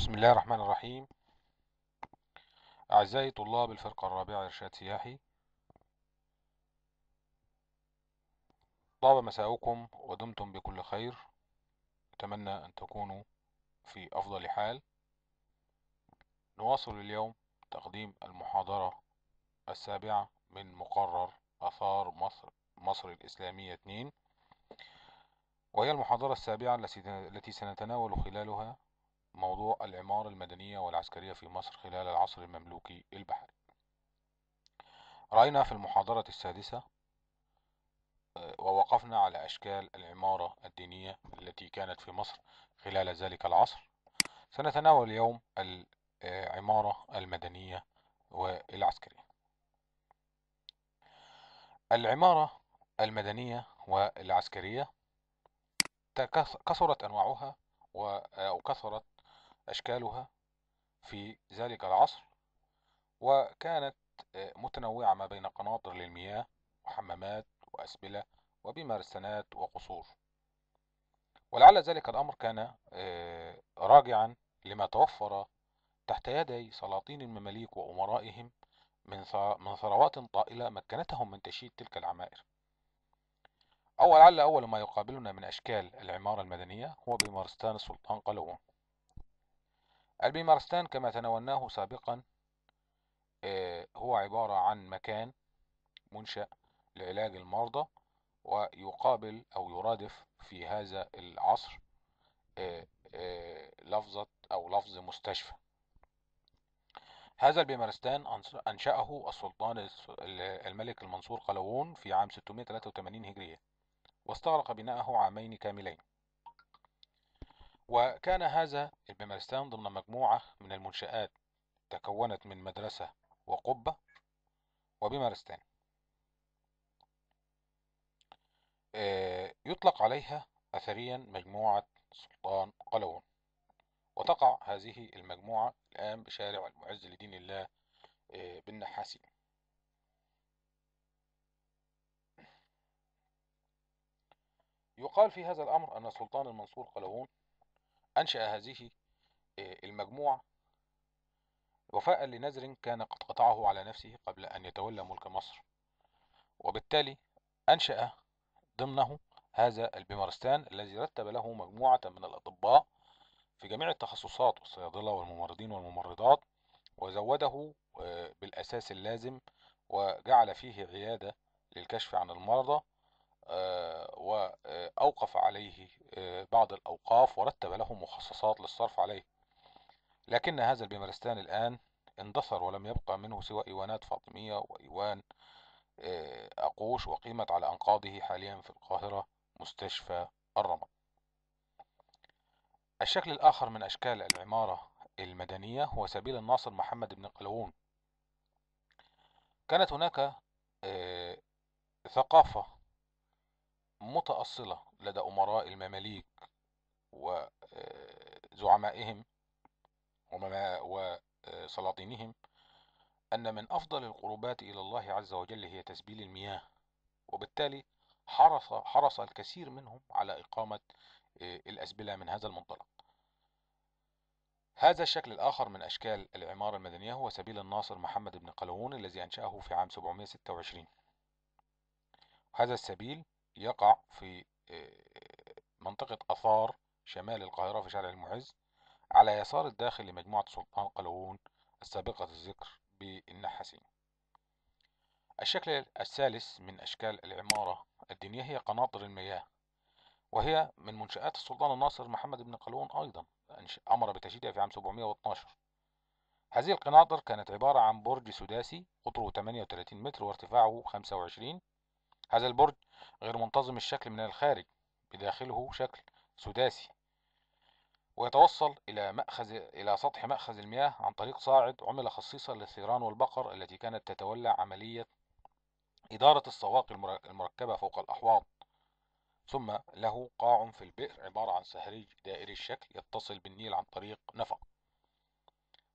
بسم الله الرحمن الرحيم أعزائي طلاب الفرقة الرابعة إرشاد سياحي طاب مساؤكم ودمتم بكل خير أتمنى أن تكونوا في أفضل حال نواصل اليوم تقديم المحاضرة السابعة من مقرر أثار مصر مصر الإسلامية 2 وهي المحاضرة السابعة التي سنتناول خلالها موضوع العمارة المدنية والعسكرية في مصر خلال العصر المملوكي البحري رأينا في المحاضرة السادسة آه، ووقفنا على أشكال العمارة الدينية التي كانت في مصر خلال ذلك العصر سنتناول اليوم العمارة المدنية والعسكرية العمارة المدنية والعسكرية كثرت أنواعها وكثرت أشكالها في ذلك العصر وكانت آه، متنوعة ما بين قناطر للمياه وحمامات وأسبلة وبمرسانات وقصور ولعل ذلك الأمر كان آه، راجعا لما توفر تحت يدي سلاطين المماليك وأمرائهم من ثروات طائلة مكنتهم من تشييد تلك العمائر أو لعل أول ما يقابلنا من أشكال العمارة المدنية هو بمارستان السلطان قلاوون البيمارستان كما تناولناه سابقا آه، هو عبارة عن مكان منشأ لعلاج المرضى ويقابل أو يرادف في هذا العصر آه، آه، لفظة أو لفظ مستشفى هذا البيمارستان أنشأه السلطان الملك المنصور قلاوون في عام 683 هجرية واستغرق بناءه عامين كاملين وكان هذا البمارستان ضمن مجموعة من المنشآت تكونت من مدرسة وقبة وبمارستان آه، يطلق عليها أثريا مجموعة سلطان قلوون وتقع هذه المجموعة الآن بشارع المعز لدين الله آه، بالنحاسي يقال في هذا الأمر أن سلطان المنصور قلوون أنشأ هذه آه، المجموعة وفاء لنذر كان قد قطعه على نفسه قبل أن يتولى ملك مصر وبالتالي أنشأ ضمنه هذا البيمارستان الذي رتب له مجموعة من الأطباء في جميع التخصصات والصيادلة والممرضين والممرضات وزوده آه، بالأساس اللازم وجعل فيه عيادة للكشف عن المرضى آه، وأوقف عليه آه، بعض الأوقاف ورتب له مخصصات للصرف عليه لكن هذا البيمارستان الآن اندثر ولم يبقى منه سوى إيوانات فاطمية وإيوان آه، أقوش وقيمت على أنقاضه حاليا في القاهرة مستشفى الرمل الشكل الآخر من أشكال العمارة المدنية هو سبيل الناصر محمد بن قلاوون كانت هناك ثقافة متأصلة لدى أمراء المماليك وزعمائهم آه، وسلاطينهم آه، أن من أفضل القربات إلى الله عز وجل هي تسبيل المياه وبالتالي حرص, حرص الكثير منهم على إقامة آه، الأسبلة من هذا المنطلق هذا الشكل الآخر من أشكال العمارة المدنية هو سبيل الناصر محمد بن قلاوون الذي أنشأه في عام 726 هذا السبيل يقع في آه، منطقة آثار شمال القاهرة في شارع المعز على يسار الداخل لمجموعة سلطان قلاوون السابقة الذكر بالنحاسين الشكل الثالث من أشكال العمارة الدينية هي قناطر المياه وهي من منشآت السلطان الناصر محمد بن قلاوون أيضا أمر بتشييدها في عام 712 هذه القناطر كانت عبارة عن برج سداسي قطره 38 متر وارتفاعه 25 هذا البرج غير منتظم الشكل من الخارج بداخله شكل سداسي ويتوصل إلى, مأخذ إلى سطح مأخذ المياه عن طريق صاعد عمل خصيصا للثيران والبقر التي كانت تتولى عملية إدارة السواق المركبة فوق الأحواض ثم له قاع في البئر عبارة عن سهريج دائري الشكل يتصل بالنيل عن طريق نفق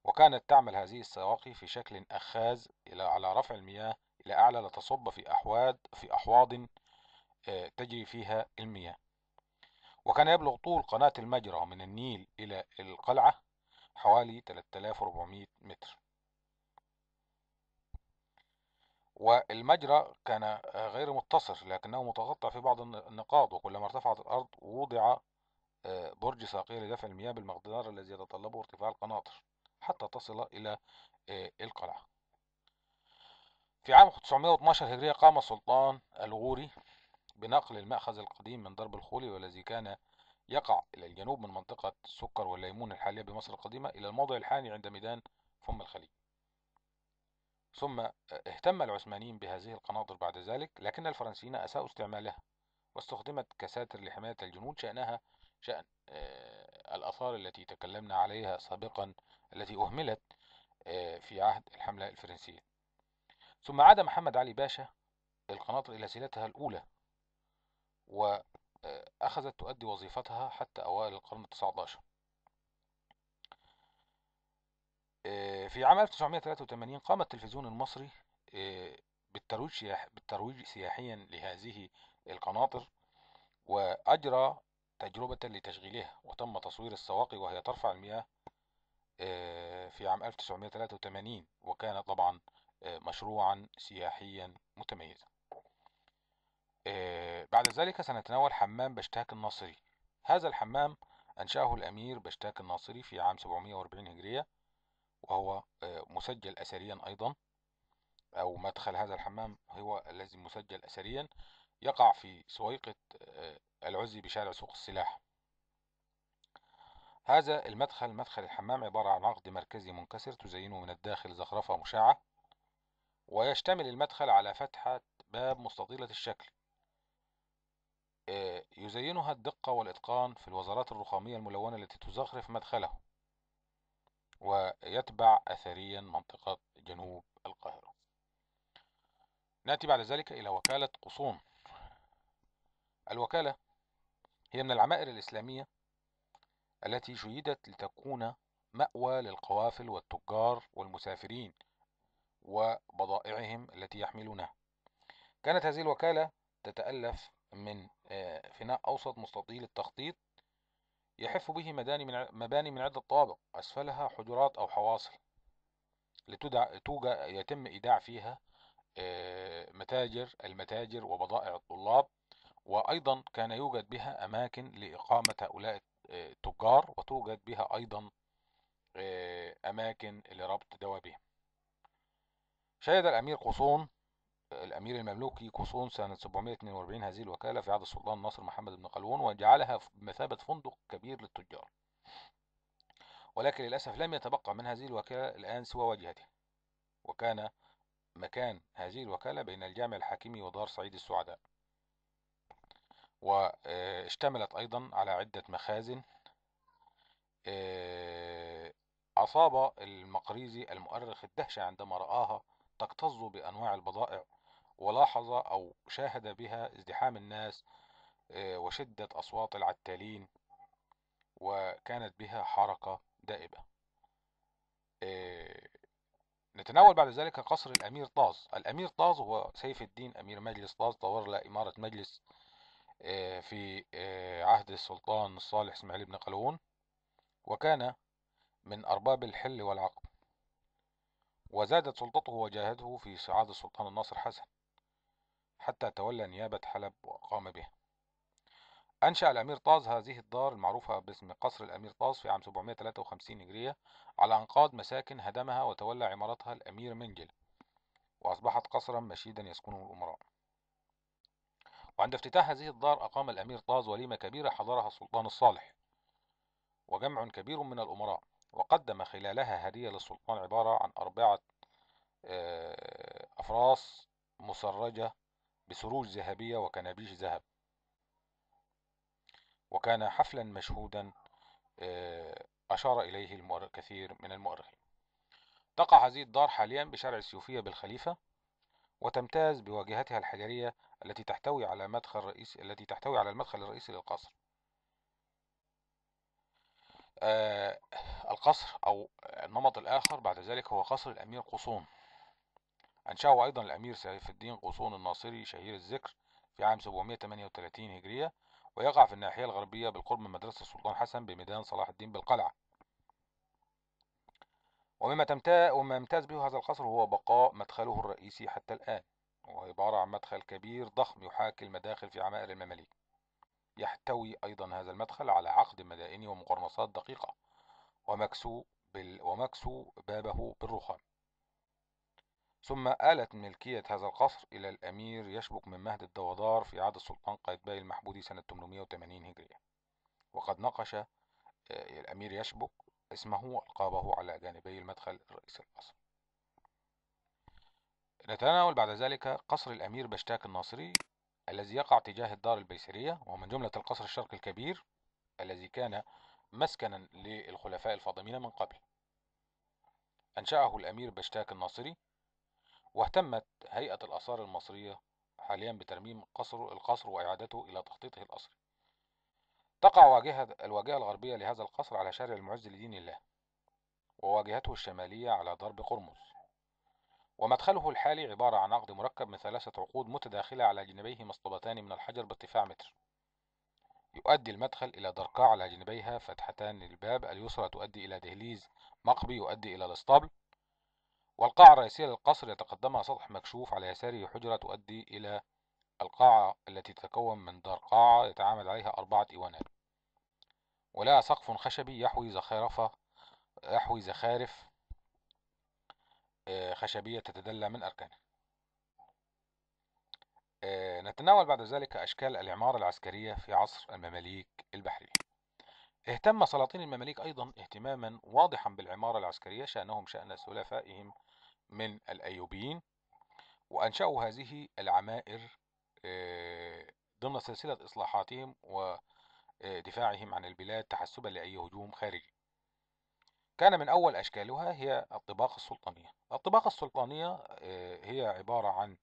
وكانت تعمل هذه السواقي في شكل أخاذ إلى على رفع المياه لأعلى لتصب في احواض في آه، أحواض تجري فيها المياه وكان يبلغ طول قناة المجرى من النيل إلى القلعة حوالي 3400 متر والمجرى كان آه، غير متصل لكنه متقطع في بعض النقاط وكلما ارتفعت الأرض وضع آه، برج ساقية لدفع المياه بالمقدار الذي يتطلبه ارتفاع القناطر حتى تصل إلى القلعة في عام 912 هجرية قام سلطان الغوري بنقل المأخذ القديم من درب الخولي والذي كان يقع إلى الجنوب من منطقة السكر والليمون الحالية بمصر القديمة إلى الموضع الحالي عند ميدان فم الخليج ثم آه، اهتم العثمانيين بهذه القناطر بعد ذلك لكن الفرنسيين أساءوا استعمالها واستخدمت كساتر لحماية الجنود شأنها شأن آه، الآثار التي تكلمنا عليها سابقا التي أهملت آه، في عهد الحملة الفرنسية ثم عاد محمد علي باشا القناطر إلى سيلتها الأولى وأخذت آه، تؤدي وظيفتها حتى أوائل القرن التسعة عشر آه، في عام 1983 قام التلفزيون المصري آه، بالترويج بالترويج سياحيا لهذه القناطر وأجرى تجربة لتشغيلها وتم تصوير السواقي وهي ترفع المياه في عام 1983 وكان طبعا آه، مشروعا سياحيا متميزا آه، بعد ذلك سنتناول حمام بشتاك الناصري هذا الحمام أنشأه الأمير بشتاك الناصري في عام 740 هجرية وهو آه، مسجل أثريا أيضا أو مدخل هذا الحمام هو الذي مسجل أثريا يقع في سويقة العزي بشارع سوق السلاح هذا المدخل مدخل الحمام عبارة عن عقد مركزي منكسر تزينه من الداخل زخرفة مشعة ويشتمل المدخل على فتحة باب مستطيلة الشكل آه، يزينها الدقة والإتقان في الوزارات الرخامية الملونة التي تزخرف مدخله ويتبع أثريا منطقة جنوب القاهرة نأتي بعد ذلك إلى وكالة قصوم الوكالة هي من العمائر الإسلامية التي شيدت لتكون مأوى للقوافل والتجار والمسافرين وبضائعهم التي يحملونها كانت هذه الوكالة تتألف من آه، فناء أوسط مستطيل التخطيط يحف به مباني من عدة طوابق أسفلها حجرات أو حواصل لتدع توجد يتم إيداع فيها آه، متاجر المتاجر وبضائع الطلاب وأيضا كان يوجد بها أماكن لإقامة هؤلاء آه، التجار وتوجد بها أيضا أماكن لربط دوابهم شهد الأمير قصون الأمير المملوكي قصون سنة 742 هذه الوكالة في عهد السلطان ناصر محمد بن قلون وجعلها بمثابة فندق كبير للتجار ولكن للأسف لم يتبقى من هذه الوكالة الآن سوى واجهته وكان مكان هذه الوكالة بين الجامع الحاكمي ودار سعيد السعداء واشتملت آه، أيضا على عدة مخازن آه، أصاب المقريزي المؤرخ الدهشة عندما رآها تكتظ بأنواع البضائع ولاحظ أو شاهد بها ازدحام الناس آه، وشدة أصوات العتالين وكانت بها حركة دائبة آه، نتناول بعد ذلك قصر الأمير طاز الأمير طاز هو سيف الدين أمير مجلس طاز تولى إمارة مجلس آه، في عهد السلطان الصالح إسماعيل بن قلون وكان من أرباب الحل والعقد وزادت سلطته وجاهته في صعاد السلطان الناصر حسن حتى تولى نيابة حلب وقام بها أنشأ الأمير طاز هذه الدار المعروفة باسم قصر الأمير طاز في عام 753 هجرية على أنقاض مساكن هدمها وتولى عمارتها الأمير منجل وأصبحت قصرا مشيدا يسكنه الأمراء وعند افتتاح هذه الدار أقام الأمير طاز وليمة كبيرة حضرها السلطان الصالح وجمع كبير من الأمراء وقدم خلالها هدية للسلطان عبارة عن أربعة آه، أفراس مسرجة بسروج ذهبية وكنابيش ذهب وكان حفلا مشهودا آه، أشار إليه كثير من المؤرخين تقع هذه الدار حاليا بشارع السيوفية بالخليفة وتمتاز بواجهتها الحجرية التي تحتوي على مدخل رئيسي التي تحتوي على المدخل الرئيسي للقصر آه، القصر أو النمط الآخر بعد ذلك هو قصر الأمير قصون أنشأه أيضا الأمير سيف الدين قصون الناصري شهير الذكر في عام 738 هجرية ويقع في الناحية الغربية بالقرب من مدرسة السلطان حسن بميدان صلاح الدين بالقلعة ومما وما يمتاز به هذا القصر هو بقاء مدخله الرئيسي حتى الآن وهو عبارة عن مدخل كبير ضخم يحاكي المداخل في عمائر المماليك يحتوي أيضا هذا المدخل على عقد مدائني ومقرنصات دقيقة ومكسو, بال ومكسو بابه بالرخام ثم آلت ملكية هذا القصر إلى الأمير يشبك من مهد الدوادار في عهد السلطان قايتباي المحمودي سنة 880 هجرية وقد نقش آه، الأمير يشبك اسمه وألقابه على جانبي المدخل الرئيسي القصر نتناول بعد ذلك قصر الأمير بشتاك الناصري الذي يقع تجاه الدار البيسرية ومن جملة القصر الشرقي الكبير الذي كان مسكنا للخلفاء الفاطميين من قبل أنشأه الأمير بشتاك الناصري واهتمت هيئة الآثار المصرية حاليا بترميم قصر القصر وإعادته إلى تخطيطه الأصلي تقع واجهة الواجهة الغربية لهذا القصر على شارع المعز لدين الله وواجهته الشمالية على ضرب قرمز ومدخله الحالي عبارة عن عقد مركب من ثلاثة عقود متداخلة على جنبيه مصطبتان من الحجر بارتفاع متر يؤدي المدخل إلى درقاع على جنبيها فتحتان للباب اليسرى تؤدي إلى دهليز مقبي يؤدي إلى الاسطبل والقاعة الرئيسية للقصر يتقدمها سطح مكشوف على يساره حجرة تؤدي إلى القاعة التي تتكون من دار قاعة يتعامد عليها أربعة إيوانات ولها سقف خشبي يحوي زخارف يحوي زخارف آه، خشبية تتدلى من أركانها آه، نتناول بعد ذلك أشكال العمارة العسكرية في عصر المماليك البحرية اهتم سلاطين المماليك أيضا اهتماما واضحا بالعمارة العسكرية شأنهم شأن سلفائهم من الأيوبيين وأنشأوا هذه العمائر آه، ضمن سلسلة إصلاحاتهم ودفاعهم عن البلاد تحسبا لأي هجوم خارجي كان من أول أشكالها هي الطباقة السلطانية الطباقة السلطانية آه، هي عبارة عن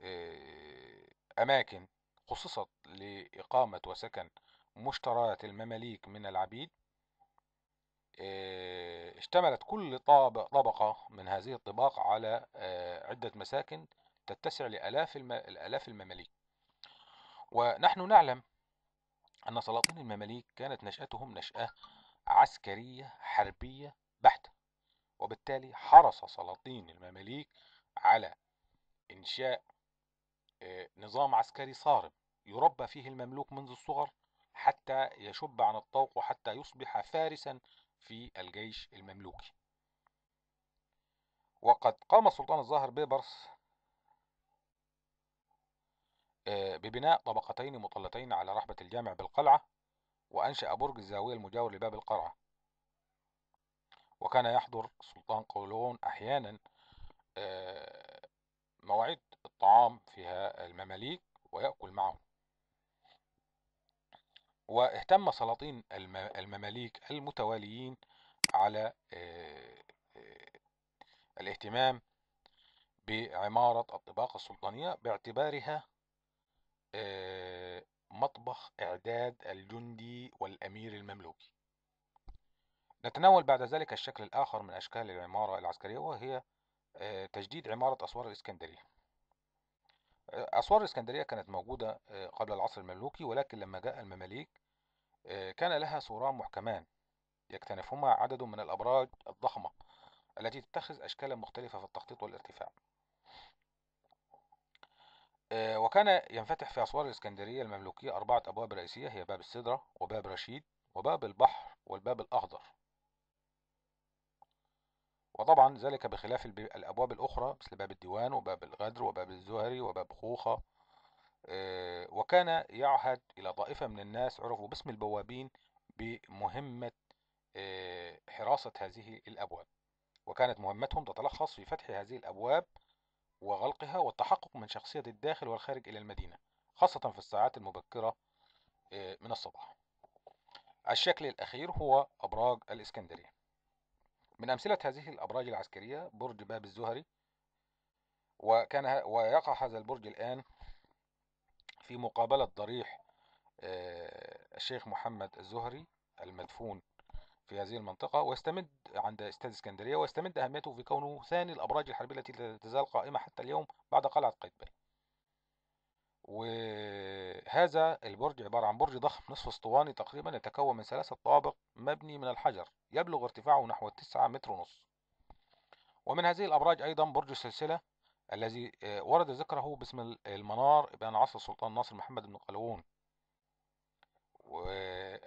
آه، أماكن خصصت لإقامة وسكن مشتريات المماليك من العبيد آه، اشتملت كل طبقة من هذه الطباق على عدة مساكن تتسع لآلاف الآلاف المماليك ونحن نعلم أن سلاطين المماليك كانت نشأتهم نشأة عسكرية حربية بحتة وبالتالي حرص سلاطين المماليك على إنشاء آه، نظام عسكري صارم يربى فيه المملوك منذ الصغر حتى يشب عن الطوق وحتى يصبح فارسا في الجيش المملوكي وقد قام السلطان الظاهر بيبرس آه، ببناء طبقتين مطلتين على رحبة الجامع بالقلعة وأنشأ برج الزاوية المجاور لباب القرعة وكان يحضر سلطان قولون أحيانا آه، مواعيد الطعام فيها المماليك ويأكل معهم واهتم سلاطين المماليك المتواليين على آه، آه، الاهتمام بعمارة الطباقة السلطانية باعتبارها مطبخ إعداد الجندي والأمير المملوكي نتناول بعد ذلك الشكل الآخر من أشكال العمارة العسكرية وهي آه، تجديد عمارة أسوار الإسكندرية آه، أسوار الإسكندرية كانت موجودة آه، قبل العصر المملوكي ولكن لما جاء المماليك كان لها سوران محكمان يكتنفهما عدد من الأبراج الضخمة التي تتخذ أشكالا مختلفة في التخطيط والارتفاع آه، وكان ينفتح في أسوار الإسكندرية المملوكية أربعة أبواب رئيسية هي باب السدرة وباب رشيد وباب البحر والباب الأخضر وطبعا ذلك بخلاف الأبواب الأخرى مثل باب الديوان وباب الغدر وباب الزهري وباب خوخة آه، وكان يعهد إلى طائفة من الناس عرفوا باسم البوابين بمهمة آه، حراسة هذه الأبواب وكانت مهمتهم تتلخص في فتح هذه الأبواب وغلقها والتحقق من شخصية الداخل والخارج إلى المدينة خاصة في الساعات المبكرة آه، من الصباح الشكل الأخير هو أبراج الإسكندرية من أمثلة هذه الأبراج العسكرية برج باب الزهري وكان ويقع هذا البرج الآن في مقابلة ضريح آه، الشيخ محمد الزهري المدفون في هذه المنطقة ويستمد عند استاد اسكندرية ويستمد أهميته في كونه ثاني الأبراج الحربية التي لا تزال قائمة حتى اليوم بعد قلعة قايتباي وهذا البرج عبارة عن برج ضخم نصف اسطواني تقريبا يتكون من ثلاثة طوابق مبني من الحجر يبلغ ارتفاعه نحو 9 متر ونص ومن هذه الأبراج أيضا برج السلسلة الذي آه، ورد ذكره باسم المنار بين عصر السلطان ناصر محمد بن قلاوون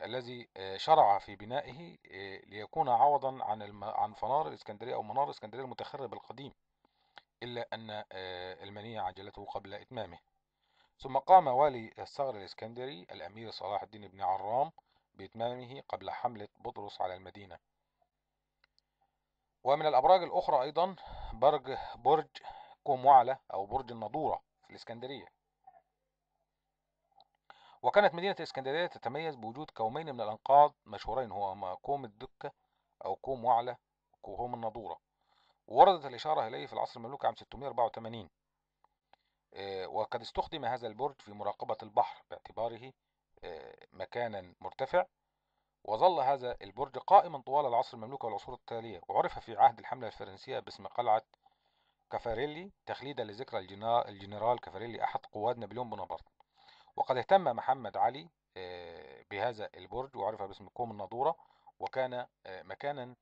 الذي آه، شرع في بنائه آه، ليكون عوضا عن عن فنار الإسكندرية أو منار الإسكندرية المتخرب القديم إلا أن آه، المنية عجلته قبل إتمامه ثم قام والي الثغر الإسكندري الأمير صلاح الدين بن عرام بإتمامه قبل حملة بطرس على المدينة ومن الأبراج الأخرى أيضا برج برج كوموعلة أو برج النضورة في الإسكندرية وكانت مدينة الإسكندرية تتميز بوجود كومين من الأنقاض مشهورين هو كوم الدكة أو كوم وعلة وكوم النضورة وردت الإشارة إليه في العصر المملوكي عام 684 آه، وقد استخدم هذا البرج في مراقبة البحر باعتباره آه، مكانا مرتفع وظل هذا البرج قائما طوال العصر المملوكي والعصور التالية وعرف في عهد الحملة الفرنسية باسم قلعة كافاريلي تخليدا لذكرى الجنرال كافاريلي أحد قواد نابليون بونابرت وقد اهتم محمد علي آه، بهذا البرج وعرف باسم كوم الناظورة وكان آه، مكانا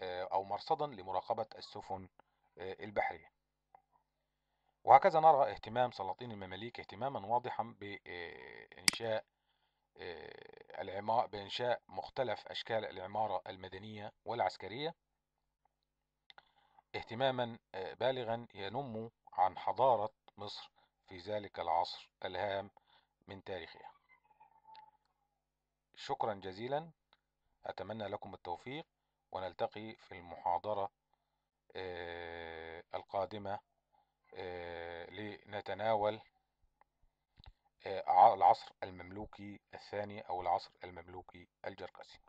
آه، أو مرصدا لمراقبة السفن البحرية وهكذا نرى اهتمام سلاطين المماليك اهتماما واضحا بإنشاء العمار بإنشاء مختلف أشكال العمارة المدنية والعسكرية اهتماما بالغا ينم عن حضارة مصر في ذلك العصر الهام من تاريخها شكرا جزيلا أتمنى لكم التوفيق ونلتقي في المحاضرة آه، القادمة آه، لنتناول آه، العصر المملوكي الثاني أو العصر المملوكي الجركسي